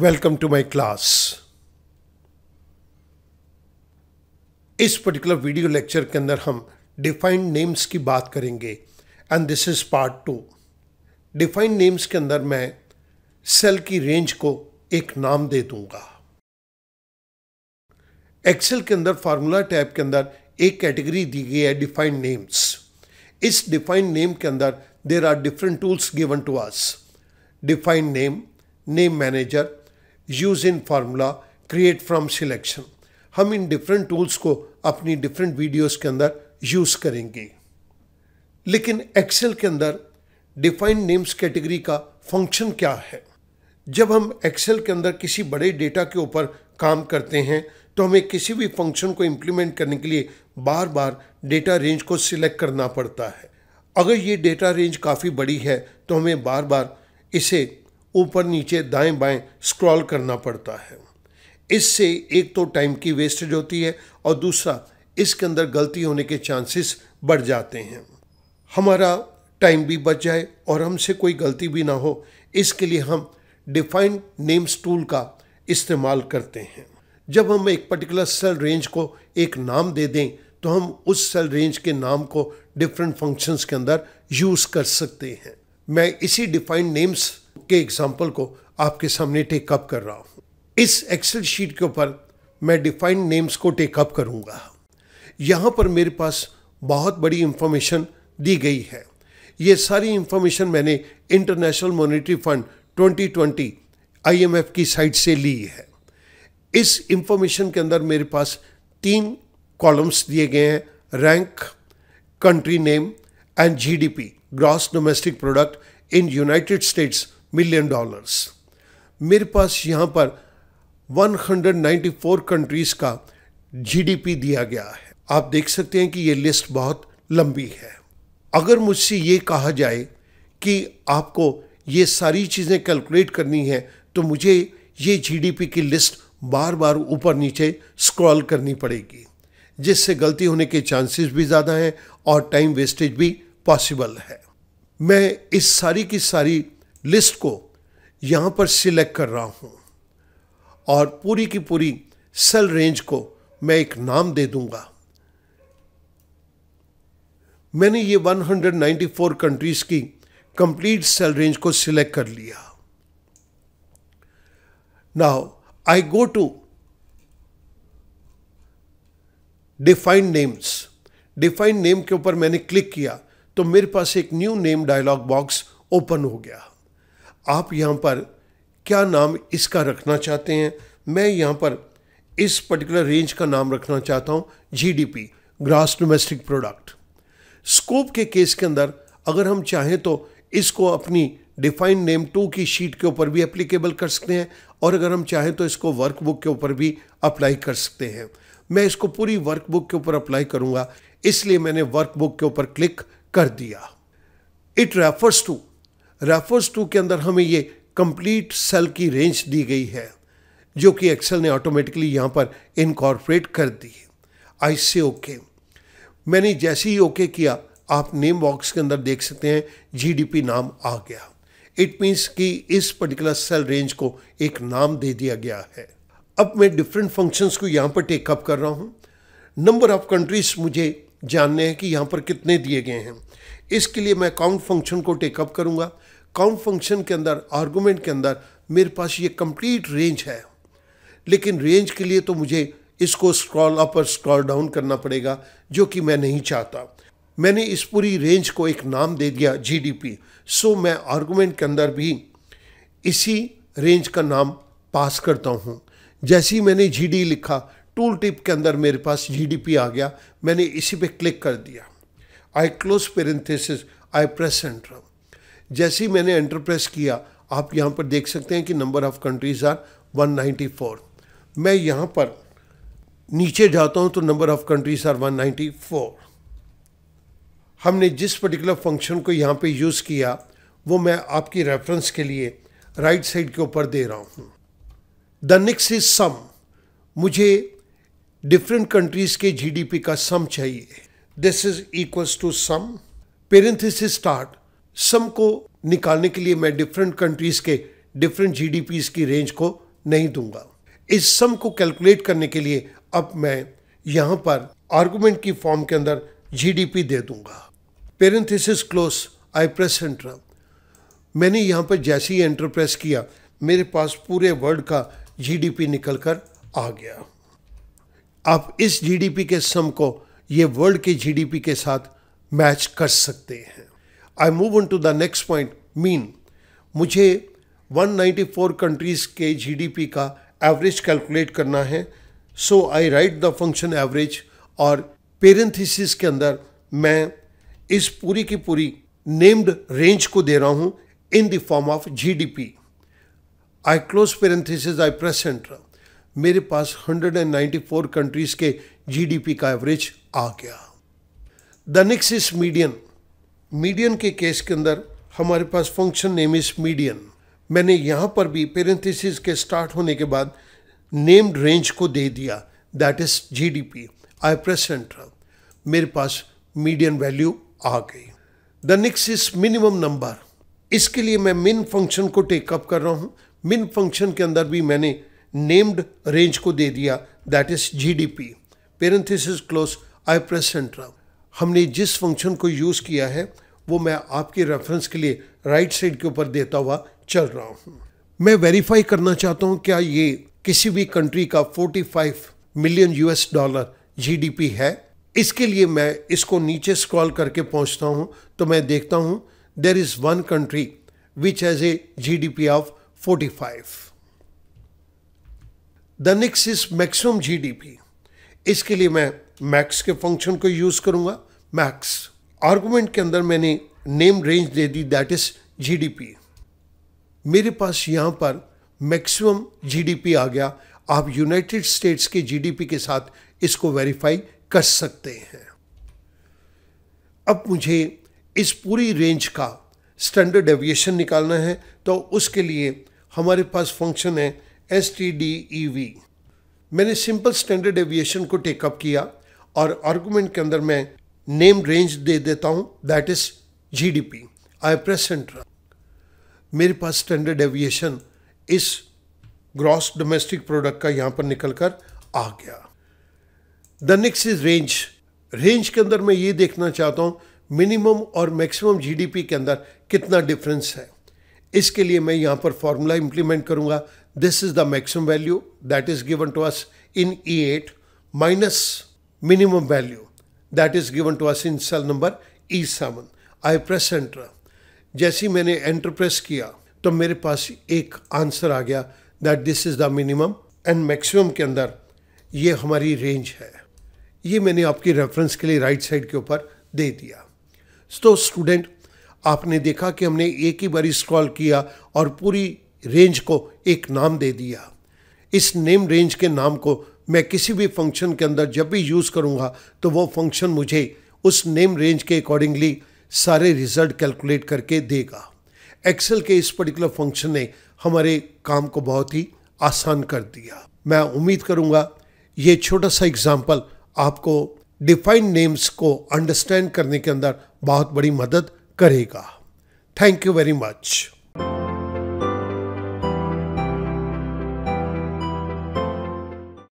Welcome to my class इस particular video lecture के अंदर हम डिफाइंड नेम्स की बात करेंगे and this is part two defined names के अंदर मैं सेल की रेंज को एक नाम दे दूंगा एक्सेल के अंदर फार्मूला टैब के अंदर एक कैटेगरी दी गई है डिफाइंड नेम्स इस डिफाइंड नेम के अंदर there are different tools given to us defined name name manager use in formula create from selection हम इन डिफरेंट टूल्स को अपनी डिफरेंट वीडियोस के अंदर यूज़ करेंगे लेकिन एक्सेल के अंदर डिफाइंड नेम्स कैटेगरी का फंक्शन क्या है जब हम एक्सेल के अंदर किसी बड़े डेटा के ऊपर काम करते हैं तो हमें किसी भी फंक्शन को इम्प्लीमेंट करने के लिए बार बार डेटा रेंज को सिलेक्ट करना पड़ता है अगर ये डेटा रेंज काफ़ी बड़ी है तो हमें बार बार इसे ऊपर नीचे दाएं बाएं स्क्रॉल करना पड़ता है इससे एक तो टाइम की वेस्टेज होती है और दूसरा इसके अंदर गलती होने के चांसेस बढ़ जाते हैं हमारा टाइम भी बच जाए और हमसे कोई गलती भी ना हो इसके लिए हम डिफाइंड नेम्स टूल का इस्तेमाल करते हैं जब हम एक पर्टिकुलर सेल रेंज को एक नाम दे दें तो हम उस सेल रेंज के नाम को डिफरेंट फंक्शंस के अंदर यूज़ कर सकते हैं मैं इसी डिफाइंड नेम्स के एग्ज़ाम्पल को आपके सामने टेकअप कर रहा हूँ इस एक्सेल शीट के ऊपर मैं डिफाइंड नेम्स को टेकअप करूँगा यहाँ पर मेरे पास बहुत बड़ी इंफॉर्मेशन दी गई है ये सारी इंफॉर्मेशन मैंने इंटरनेशनल मॉनेटरी फंड 2020 आईएमएफ की साइट से ली है इस इंफॉर्मेशन के अंदर मेरे पास तीन कॉलम्स दिए गए हैं rank country name and GDP gross domestic product in United States million dollars मेरे पास यहाँ पर 194 कंट्रीज़ का जीडीपी दिया गया है आप देख सकते हैं कि ये लिस्ट बहुत लंबी है अगर मुझसे ये कहा जाए कि आपको ये सारी चीज़ें कैलकुलेट करनी है तो मुझे ये जीडीपी की लिस्ट बार बार ऊपर नीचे स्क्रॉल करनी पड़ेगी जिससे गलती होने के चांसेस भी ज़्यादा हैं और टाइम वेस्टेज भी पॉसिबल है मैं इस सारी की सारी लिस्ट को यहाँ पर सिलेक्ट कर रहा हूँ और पूरी की पूरी सेल रेंज को मैं एक नाम दे दूंगा मैंने ये 194 कंट्रीज की कंप्लीट सेल रेंज को सिलेक्ट कर लिया now I go to defined names defined name के ऊपर मैंने क्लिक किया तो मेरे पास एक new name dialog box open हो गया आप यहाँ पर क्या नाम इसका रखना चाहते हैं मैं यहाँ पर इस पर्टिकुलर रेंज का नाम रखना चाहता हूँ GDP gross domestic product scope के केस के अंदर अगर हम चाहें तो इसको अपनी डिफाइंड नेम टू की शीट के ऊपर भी एप्लीकेबल कर सकते हैं और अगर हम चाहें तो इसको वर्क बुक के ऊपर भी अप्लाई कर सकते हैं मैं इसको पूरी वर्क बुक के ऊपर अप्लाई करूंगा इसलिए मैंने वर्क बुक के ऊपर क्लिक कर दिया it refers to refers to के अंदर हमें ये कंप्लीट सेल की रेंज दी गई है जो कि एक्सेल ने ऑटोमेटिकली यहाँ पर इनकॉर्पोरेट कर दी आई से ओके मैंने जैसे ही ओके किया आप नेम बॉक्स के अंदर देख सकते हैं जीडीपी नाम आ गया इट मीन्स कि इस पर्टिकुलर सेल रेंज को एक नाम दे दिया गया है अब मैं डिफरेंट फंक्शंस को यहाँ पर टेकअप कर रहा हूँ नंबर ऑफ कंट्रीज मुझे जानने हैं कि यहाँ पर कितने दिए गए हैं इसके लिए मैं काउंट फंक्शन को टेकअप करूँगा काउंट फंक्शन के अंदर आर्गूमेंट के अंदर मेरे पास ये कंप्लीट रेंज है लेकिन रेंज के लिए तो मुझे इसको स्क्रॉल अप और स्क्रॉल डाउन करना पड़ेगा जो कि मैं नहीं चाहता मैंने इस पूरी रेंज को एक नाम दे दिया जीडीपी सो मैं आर्गूमेंट के अंदर भी इसी रेंज का नाम पास करता हूँ जैसे ही मैंने जीडी लिखा टूल टिप के अंदर मेरे पास जीडीपी आ गया मैंने इसी पे क्लिक कर दिया I close parenthesis I press enter जैसे ही मैंने एंटर प्रेस किया आप यहाँ पर देख सकते हैं कि नंबर ऑफ कंट्रीज आर 194 मैं यहाँ पर नीचे जाता हूँ तो नंबर ऑफ कंट्रीज आर 194 हमने जिस पर्टिकुलर फंक्शन को यहाँ पे यूज़ किया वो मैं आपकी रेफरेंस के लिए राइट right साइड के ऊपर दे रहा हूँ द नेक्स्ट इज सम मुझे डिफरेंट कंट्रीज़ के जीडीपी का सम चाहिए this is equals to sum parenthesis start sum को निकालने के लिए मैं डिफरेंट कंट्रीज के डिफरेंट जीडीपीस की रेंज को नहीं दूंगा इस सम को कैलकुलेट करने के लिए अब मैं यहां पर आर्गुमेंट की फॉर्म के अंदर जीडीपी दे दूंगा parenthesis close I press enter मैंने यहां पर जैसे ही एंटर प्रेस किया मेरे पास पूरे वर्ल्ड का जीडीपी निकल कर आ गया आप इस जीडीपी के सम को ये वर्ल्ड के जीडीपी के साथ मैच कर सकते हैं I move on to the next point mean मुझे 194 कंट्रीज़ के जीडीपी का एवरेज कैलकुलेट करना है so I write the function average और पेरेंथिस के अंदर मैं इस पूरी की पूरी नेम्ड रेंज को दे रहा हूँ in the form of P I close parenthesis I press enter मेरे पास 194 कंट्रीज़ के जीडीपी का एवरेज आ गया the next is median median के केस के अंदर हमारे पास फंक्शन नेम इज मीडियन मैंने यहाँ पर भी पेरेंथिस के स्टार्ट होने के बाद नेम्ड रेंज को दे दिया that is G D P I press enter मेरे पास मीडियन वैल्यू आ गई the next is minimum number इसके लिए मैं मिन फंक्शन को टेकअप कर रहा हूँ मिन फंक्शन के अंदर भी मैंने नेम्ड रेंज को दे दिया that is G D P parenthesis close I press enter हमने जिस फंक्शन को यूज़ किया है वो मैं आपके रेफरेंस के लिए राइट साइड के ऊपर देता हुआ चल रहा हूँ मैं वेरीफाई करना चाहता हूँ क्या ये किसी भी कंट्री का 45 मिलियन यूएस डॉलर जीडीपी है इसके लिए मैं इसको नीचे स्क्रॉल करके पहुँचता हूँ तो मैं देखता हूँ there is one country which has a G D P of next is maximum G D P इसके लिए मैं मैक्स के फंक्शन को यूज़ करूँगा मैक्स आर्गूमेंट के अंदर मैंने नेम रेंज दे दी दैट इज़ जीडीपी मेरे पास यहाँ पर मैक्सिमम जीडीपी आ गया आप यूनाइटेड स्टेट्स के जीडीपी के साथ इसको वेरीफाई कर सकते हैं अब मुझे इस पूरी रेंज का स्टैंडर्ड एविएशन निकालना है तो उसके लिए हमारे पास फंक्शन है S T D E V मैंने सिंपल स्टैंडर्ड एविएशन को टेकअप किया और आर्गूमेंट के अंदर मैं नेम रेंज दे देता हूँ that is G D P I press enter मेरे पास स्टैंडर्ड एविएशन इस ग्रॉस डोमेस्टिक प्रोडक्ट का यहाँ पर निकल कर आ गया the next is range range के अंदर मैं ये देखना चाहता हूँ मिनिमम और मैक्सिमम जीडीपी के अंदर कितना डिफरेंस है इसके लिए मैं यहाँ पर फॉर्मूला इम्प्लीमेंट करूँगा This is the maximum value that is given to us in E8 minus minimum value that is given to us in cell number E7. I press enter. जैसे ही मैंने एंटर प्रेस किया तो मेरे पास एक answer आ गया that this is the minimum and maximum के अंदर ये हमारी रेंज है ये मैंने आपकी रेफरेंस के लिए राइट साइड के ऊपर दे दिया तो स्टूडेंट आपने देखा कि हमने एक ही बारी स्क्रॉल किया और पूरी रेंज को एक नाम दे दिया इस नेम रेंज के नाम को मैं किसी भी फंक्शन के अंदर जब भी यूज़ करूँगा तो वो फंक्शन मुझे उस नेम रेंज के अकॉर्डिंगली सारे रिजल्ट कैलकुलेट करके देगा एक्सेल के इस पर्टिकुलर फंक्शन ने हमारे काम को बहुत ही आसान कर दिया मैं उम्मीद करूँगा ये छोटा सा एग्जाम्पल आपको डिफाइंड नेम्स को अंडरस्टैंड करने के अंदर बहुत बड़ी मदद करेगा थैंक यू वेरी मच